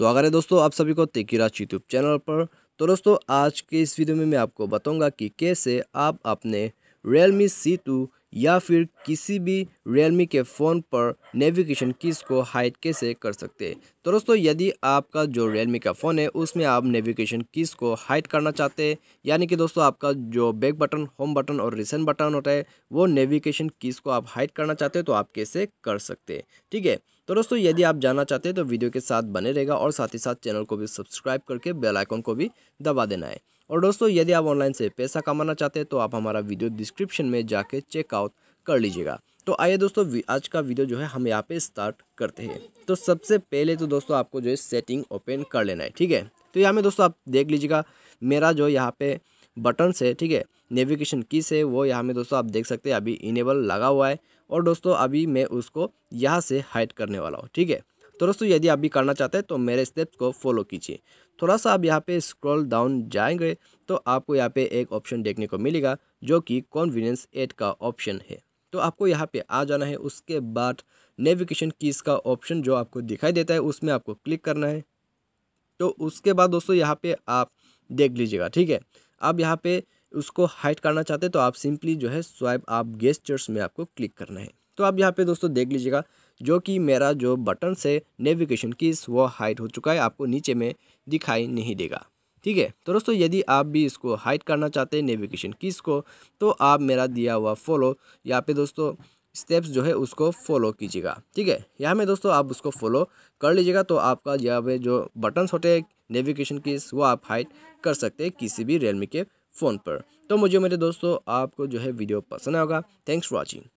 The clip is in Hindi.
स्वागत है दोस्तों आप सभी को तेकीराज यूट्यूब चैनल पर तो दोस्तों आज के इस वीडियो में मैं आपको बताऊंगा कि कैसे आप अपने Realme C2 या फिर किसी भी Realme के फ़ोन पर नेविगेशन कीज़ को हाइड कैसे कर सकते हैं तो दोस्तों यदि आपका जो Realme का फ़ोन है उसमें आप नेविगेशन कीज़ को हाइड करना चाहते हैं यानी कि दोस्तों आपका जो बैक बटन होम बटन और रिसेंट बटन होता है वो नेविगेशन कीज़ को आप हाइड करना चाहते हैं तो आप कैसे कर सकते हैं ठीक है तो दोस्तों यदि आप जानना चाहते हैं तो वीडियो के साथ बने रहेगा और साथ ही साथ चैनल को भी सब्सक्राइब करके बेल आइकन को भी दबा देना है और दोस्तों यदि आप ऑनलाइन से पैसा कमाना चाहते हैं तो आप हमारा वीडियो डिस्क्रिप्शन में जाके चेकआउट कर लीजिएगा तो आइए दोस्तों आज का वीडियो जो है हम यहाँ पर स्टार्ट करते हैं तो सबसे पहले तो दोस्तों आपको जो है सेटिंग ओपन कर लेना है ठीक है तो यहाँ में दोस्तों आप देख लीजिएगा मेरा जो यहाँ पर बटन से ठीक है नेविगेशन की से वो यहाँ में दोस्तों आप देख सकते हैं अभी इनेबल लगा हुआ है और दोस्तों अभी मैं उसको यहाँ से हाइड करने वाला हूँ ठीक है तो दोस्तों यदि आप भी करना चाहते हैं तो मेरे स्टेप्स को फॉलो कीजिए थोड़ा सा आप यहाँ पे स्क्रॉल डाउन जाएंगे तो आपको यहाँ पे एक ऑप्शन देखने को मिलेगा जो कि कॉन्वीनियंस एड का ऑप्शन है तो आपको यहाँ पे आ जाना है उसके बाद नेविगेशन कीज़ का ऑप्शन जो आपको दिखाई देता है उसमें आपको क्लिक करना है तो उसके बाद दोस्तों यहाँ पर आप देख लीजिएगा ठीक है आप यहाँ पे उसको हाइड करना चाहते हैं तो आप सिंपली जो है स्वाइप आप गेस्टर्स में आपको क्लिक करना है तो आप यहाँ पे दोस्तों देख लीजिएगा जो कि मेरा जो बटन से नेविगेशन की वो हाइड हो चुका है आपको नीचे में दिखाई नहीं देगा ठीक है तो दोस्तों यदि आप भी इसको हाइड करना चाहते हैं नेविगेशन कीस को तो आप मेरा दिया हुआ फॉलो यहाँ पे दोस्तों स्टेप्स जो है उसको फॉलो कीजिएगा ठीक है यहाँ में दोस्तों आप उसको फॉलो कर लीजिएगा तो आपका यहाँ पे जो बटन्स होते हैं नेविगेशन की वो आप हाइड कर सकते हैं किसी भी रियलमी के फ़ोन पर तो मुझे मेरे दोस्तों आपको जो है वीडियो पसंद आएगा थैंक्स फॉर वॉचिंग